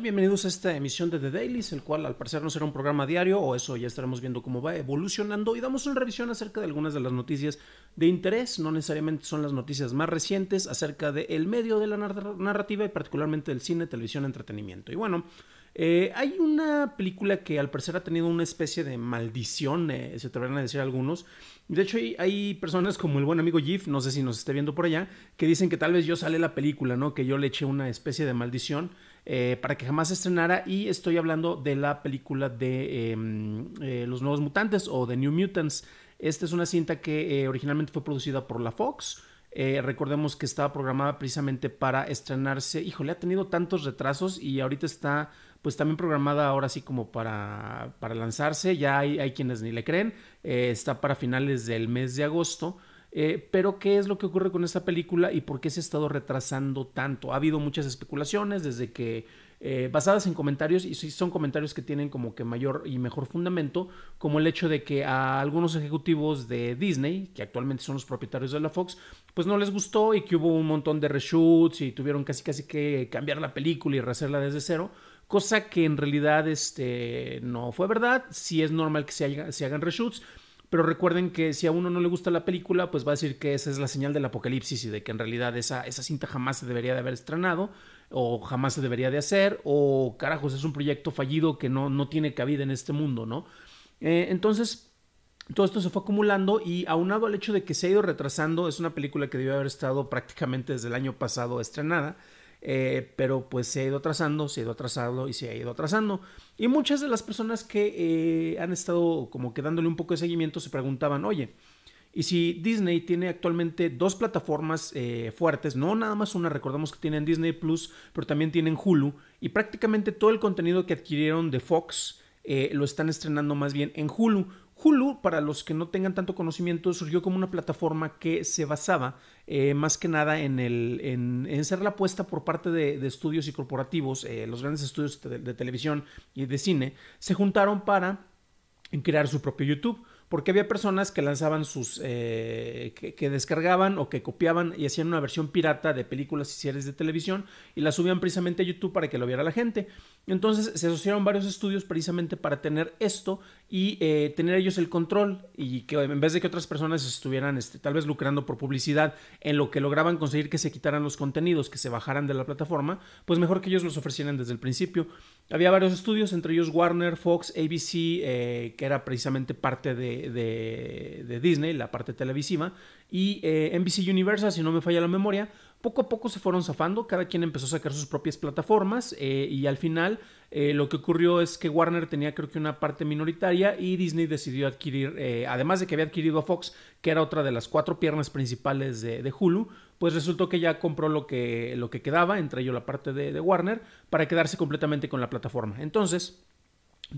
Bienvenidos a esta emisión de The Dailies, el cual al parecer no será un programa diario, o eso ya estaremos viendo cómo va evolucionando y damos una revisión acerca de algunas de las noticias de interés, no necesariamente son las noticias más recientes, acerca del medio de la narrativa y particularmente del cine, televisión, entretenimiento. Y bueno, eh, hay una película que al parecer ha tenido una especie de maldición, eh, se atreverán a decir algunos. De hecho, hay, personas como el buen amigo Jeff, no sé si nos esté viendo por allá, que dicen que tal vez yo sale la película, ¿no? Que yo le eché una especie de maldición. Eh, para que jamás estrenara y estoy hablando de la película de em, eh, Los Nuevos Mutantes o The New Mutants. Esta es una cinta que eh, originalmente fue producida por la Fox. recordemos que estaba programada precisamente para estrenarse. Híjole, ha tenido tantos retrasos y ahorita está pues también programada ahora sí como para, para lanzarse. Ya hay, quienes ni le creen. está para finales del mes de agosto. Eh, pero ¿qué es lo que ocurre con esta película y por qué se ha estado retrasando tanto? Ha habido muchas especulaciones desde que, eh, basadas en comentarios, y son comentarios que tienen como que mayor y mejor fundamento, como el hecho de que a algunos ejecutivos de Disney, que actualmente son los propietarios de la Fox, pues no les gustó y que hubo un montón de reshoots y tuvieron casi casi que cambiar la película y rehacerla desde cero cosa que en realidad este, no fue verdad. Sí es normal que se, se hagan reshoots, pero recuerden que si a uno no le gusta la película, pues va a decir que esa es la señal del apocalipsis y de que en realidad esa, cinta jamás se debería de haber estrenado o jamás se debería de hacer o carajos, es un proyecto fallido que no, no tiene cabida en este mundo, ¿no? Eh, entonces, todo esto se fue acumulando y aunado al hecho de que se ha ido retrasando, es una película que debió haber estado prácticamente desde el año pasado estrenada. Eh, pero pues se ha ido atrasando, se ha ido atrasando y se ha ido atrasando. Y muchas de las personas que eh, han estado como que dándole un poco de seguimiento se preguntaban, oye, y si Disney tiene actualmente dos plataformas eh, fuertes, no nada más una, recordamos que tienen Disney Plus, pero también tienen Hulu, y prácticamente todo el contenido que adquirieron de Fox lo están estrenando más bien en Hulu. Hulu, para los que no tengan tanto conocimiento, surgió como una plataforma que se basaba eh, más que nada en, el, en, ser la apuesta por parte de, estudios y corporativos, eh, los grandes estudios de, televisión y de cine, se juntaron para crear su propio YouTube porque había personas que lanzaban sus, eh, que, que, descargaban o que copiaban y hacían una versión pirata de películas y series de televisión y la subían precisamente a YouTube para que lo viera la gente. Entonces se asociaron varios estudios precisamente para tener esto y eh, tener ellos el control y que en vez de que otras personas estuvieran este, tal vez lucrando por publicidad en lo que lograban conseguir que se quitaran los contenidos, que se bajaran de la plataforma, pues mejor que ellos los ofrecieran desde el principio. Había varios estudios, entre ellos Warner, Fox, ABC, eh, que era precisamente parte de, Disney, la parte televisiva, y eh, NBC Universal, si no me falla la memoria, poco a poco se fueron zafando, cada quien empezó a sacar sus propias plataformas eh, y al final eh, lo que ocurrió es que Warner tenía creo que una parte minoritaria y Disney decidió adquirir, eh, además de que había adquirido a Fox, que era otra de las cuatro piernas principales de, Hulu, pues resultó que ya compró lo que, lo que quedaba, entre ello la parte de, de Warner, para quedarse completamente con la plataforma. Entonces,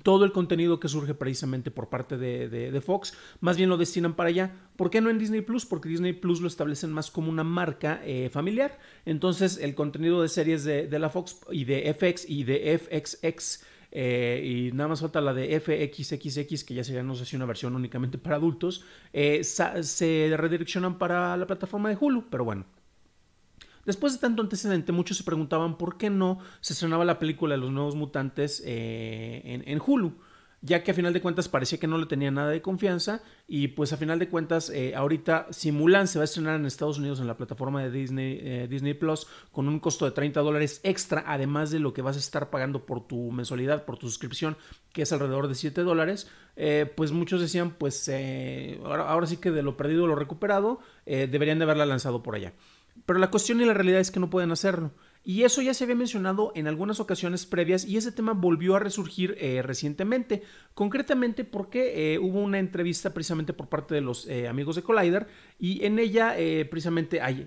todo el contenido que surge precisamente por parte de, Fox, más bien lo destinan para allá. ¿Por qué no en Disney Plus? Porque Disney Plus lo establecen más como una marca eh, familiar. Entonces, el contenido de series de, la Fox y de FX y de FXX. Eh, y nada más falta la de FXXX, que ya sería, no sé si una versión únicamente para adultos, eh, se redireccionan para la plataforma de Hulu, pero bueno, Después de tanto antecedente, muchos se preguntaban por qué no se estrenaba la película de los nuevos mutantes eh, en, Hulu, ya que a final de cuentas parecía que no le tenía nada de confianza y pues a final de cuentas eh, ahorita Simulan se va a estrenar en Estados Unidos en la plataforma de Disney, eh, Disney Plus con un costo de 30 dólares extra, además de lo que vas a estar pagando por tu mensualidad, por tu suscripción, que es alrededor de 7 dólares, pues muchos decían, pues ahora, sí que de lo perdido lo recuperado, deberían de haberla lanzado por allá. Pero la cuestión y la realidad es que no pueden hacerlo. Y eso ya se había mencionado en algunas ocasiones previas y ese tema volvió a resurgir eh, recientemente, concretamente porque eh, hubo una entrevista precisamente por parte de los eh, amigos de Collider y en ella precisamente, aquí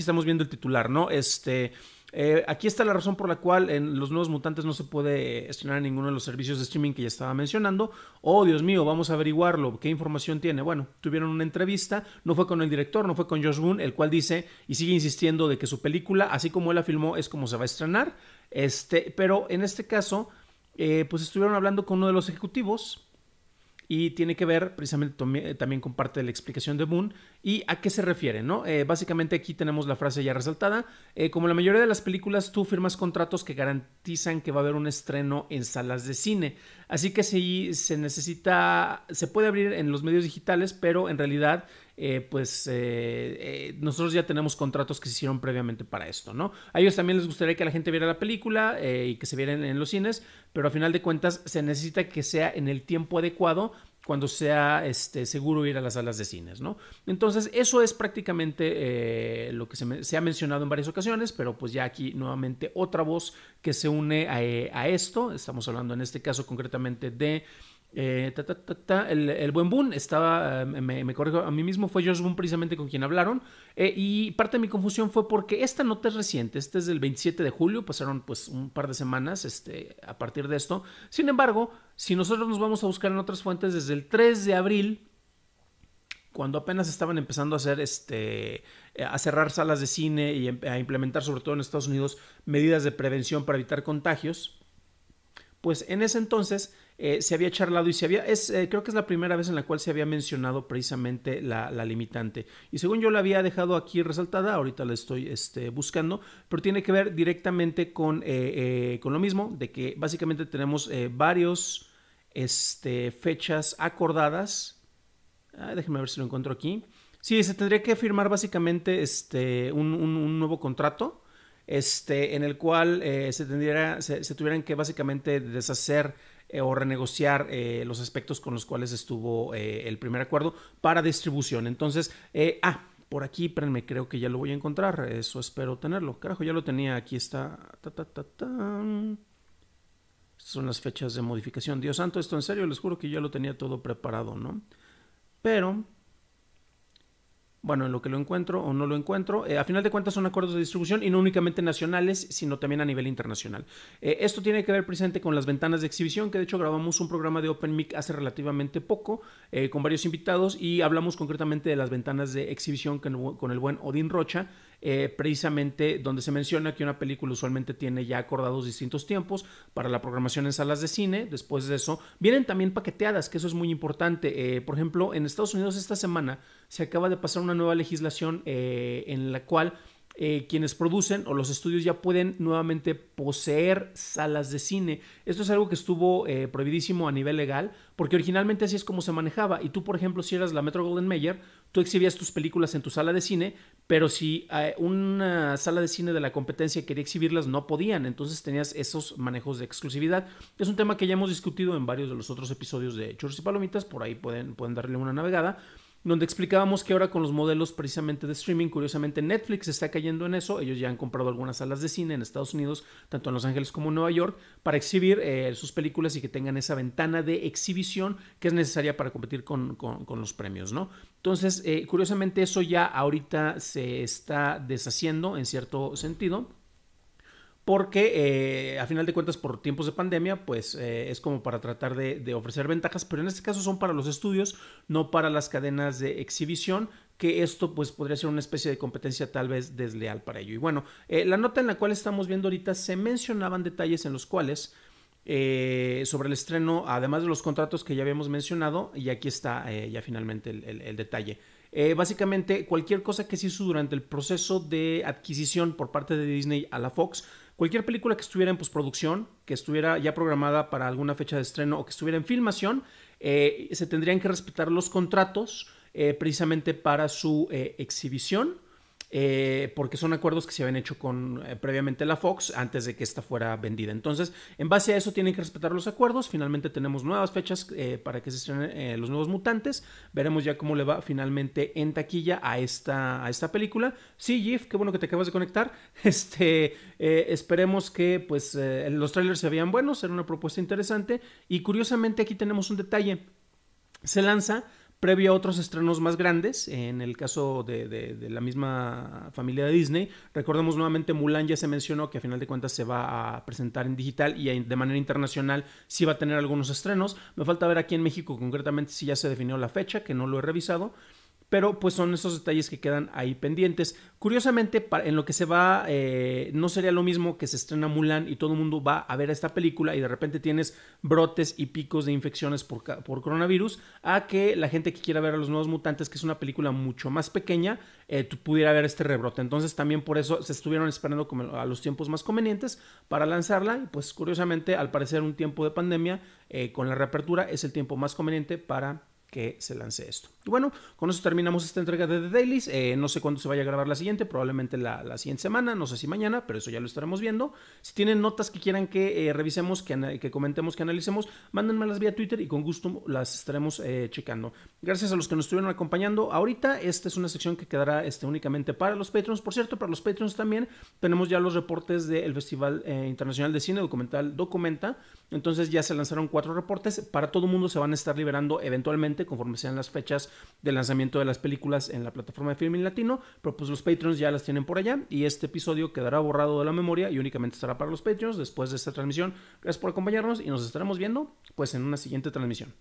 estamos viendo el titular, ¿no? Este, eh, aquí está la razón por la cual en Los Nuevos Mutantes no se puede estrenar ninguno de los servicios de streaming que ya estaba mencionando. Oh, Dios mío, vamos a averiguarlo. ¿Qué información tiene? Bueno, tuvieron una entrevista, no fue con el director, no fue con Josh Boone, el cual dice y sigue insistiendo de que su película, así como él la filmó, es como se va a estrenar. Este, pero en este caso, eh, pues estuvieron hablando con uno de los ejecutivos y tiene que ver precisamente eh, también con parte de la explicación de Moon y a qué se refiere, ¿no? Eh, básicamente aquí tenemos la frase ya resaltada. Eh, como la mayoría de las películas, tú firmas contratos que garantizan que va a haber un estreno en salas de cine. Así que sí se necesita, se puede abrir en los medios digitales, pero en realidad eh, pues eh, eh, nosotros ya tenemos contratos que se hicieron previamente para esto, ¿no? A ellos también les gustaría que la gente viera la película y que se viera en, los cines, pero a final de cuentas se necesita que sea en el tiempo adecuado cuando sea este, seguro ir a las salas de cines, ¿no? Entonces, eso es prácticamente lo que se, ha mencionado en varias ocasiones, pero pues ya aquí nuevamente otra voz que se une a esto. Estamos hablando en este caso concretamente de eh, el, buen Boone estaba, eh, me, corrijo a mí mismo, fue George Boone precisamente con quien hablaron. Eh, y parte de mi confusión fue porque esta nota es reciente, este es del 27 de julio, pasaron pues un par de semanas este, a partir de esto. Sin embargo, si nosotros nos vamos a buscar en otras fuentes, desde el 3 de abril, cuando apenas estaban empezando a hacer este a cerrar salas de cine y em, a implementar sobre todo en Estados Unidos medidas de prevención para evitar contagios, pues en ese entonces eh, se había charlado y se había, es, eh, creo que es la primera vez en la cual se había mencionado precisamente la, limitante. Y según yo la había dejado aquí resaltada, ahorita la estoy este, buscando, pero tiene que ver directamente con, eh, con lo mismo, de que básicamente tenemos varios este, fechas acordadas. Ah, déjenme ver si lo encuentro aquí. Sí, se tendría que firmar básicamente este, un, nuevo contrato. Este, en el cual se, tendría, se tuvieran que básicamente deshacer eh, o renegociar eh, los aspectos con los cuales estuvo eh, el primer acuerdo para distribución. Entonces, ah, por aquí, espérenme, creo que ya lo voy a encontrar. Eso espero tenerlo. Carajo, ya lo tenía. Aquí está. Estas son las fechas de modificación. Dios santo, esto en serio, les juro que ya lo tenía todo preparado, ¿no? Pero bueno, en lo que lo encuentro o no lo encuentro. Eh, a final de cuentas son acuerdos de distribución y no únicamente nacionales, sino también a nivel internacional. Eh, esto tiene que ver presente con las ventanas de exhibición, que de hecho grabamos un programa de Open Mic hace relativamente poco eh, con varios invitados y hablamos concretamente de las ventanas de exhibición con, con el buen Odín Rocha. Eh, precisamente donde se menciona que una película usualmente tiene ya acordados distintos tiempos para la programación en salas de cine. Después de eso, vienen también paqueteadas, que eso es muy importante. Eh, por ejemplo, en Estados Unidos esta semana se acaba de pasar una nueva legislación eh, en la cual eh, quienes producen o los estudios ya pueden nuevamente poseer salas de cine. Esto es algo que estuvo eh, prohibidísimo a nivel legal, porque originalmente así es como se manejaba. Y tú, por ejemplo, si eras la Metro Golden Mayer, tú exhibías tus películas en tu sala de cine, pero si eh, una sala de cine de la competencia quería exhibirlas, no podían. Entonces tenías esos manejos de exclusividad. Es un tema que ya hemos discutido en varios de los otros episodios de Churros y Palomitas, por ahí pueden, pueden darle una navegada donde explicábamos que ahora con los modelos precisamente de streaming, curiosamente Netflix está cayendo en eso, ellos ya han comprado algunas salas de cine en Estados Unidos, tanto en Los Ángeles como en Nueva York, para exhibir eh, sus películas y que tengan esa ventana de exhibición que es necesaria para competir con, los premios, ¿no? Entonces, eh, curiosamente eso ya ahorita se está deshaciendo en cierto sentido porque eh, a final de cuentas por tiempos de pandemia, pues eh, es como para tratar de, ofrecer ventajas, pero en este caso son para los estudios, no para las cadenas de exhibición, que esto pues podría ser una especie de competencia tal vez desleal para ello. Y bueno, eh, la nota en la cual estamos viendo ahorita se mencionaban detalles en los cuales... sobre el estreno, además de los contratos que ya habíamos mencionado, y aquí está ya finalmente el, detalle. básicamente, cualquier cosa que se hizo durante el proceso de adquisición por parte de Disney a la Fox Cualquier película que estuviera en postproducción, que estuviera ya programada para alguna fecha de estreno o que estuviera en filmación, eh, se tendrían que respetar los contratos eh, precisamente para su eh, exhibición eh, porque son acuerdos que se habían hecho con eh, previamente la Fox antes de que esta fuera vendida. Entonces, en base a eso tienen que respetar los acuerdos. Finalmente tenemos nuevas fechas eh, para que se estrenen los nuevos mutantes. Veremos ya cómo le va finalmente en taquilla a esta, a esta película. Sí, Jeff, qué bueno que te acabas de conectar. Este, esperemos que pues los trailers se vean buenos, era una propuesta interesante. Y curiosamente aquí tenemos un detalle. Se lanza previo a otros estrenos más grandes, en el caso de, la misma familia de Disney. Recordemos nuevamente, Mulan ya se mencionó que a final de cuentas se va a presentar en digital y de manera internacional sí va a tener algunos estrenos. Me falta ver aquí en México concretamente si ya se definió la fecha, que no lo he revisado pero pues son esos detalles que quedan ahí pendientes. Curiosamente, en lo que se va, eh, no sería lo mismo que se estrena Mulan y todo el mundo va a ver esta película y de repente tienes brotes y picos de infecciones por, coronavirus, a que la gente que quiera ver a los nuevos mutantes, que es una película mucho más pequeña, eh, pudiera ver este rebrote. Entonces también por eso se estuvieron esperando como a los tiempos más convenientes para lanzarla y pues curiosamente al parecer un tiempo de pandemia eh, con la reapertura es el tiempo más conveniente para que se lance esto. Y bueno, con eso terminamos esta entrega de The Dailies. Eh, no sé cuándo se vaya a grabar la siguiente, probablemente la, la, siguiente semana, no sé si mañana, pero eso ya lo estaremos viendo. Si tienen notas que quieran que eh, revisemos, que, que, comentemos, que analicemos, mándenmelas vía Twitter y con gusto las estaremos eh, checando. Gracias a los que nos estuvieron acompañando ahorita. Esta es una sección que quedará este, únicamente para los patrons Por cierto, para los patrons también tenemos ya los reportes del Festival Internacional de Cine Documental Documenta entonces ya se lanzaron cuatro reportes. Para todo el mundo se van a estar liberando eventualmente conforme sean las fechas de lanzamiento de las películas en la plataforma de Filming Latino. Pero pues los Patreons ya las tienen por allá y este episodio quedará borrado de la memoria y únicamente estará para los Patreons después de esta transmisión. Gracias por acompañarnos y nos estaremos viendo pues en una siguiente transmisión.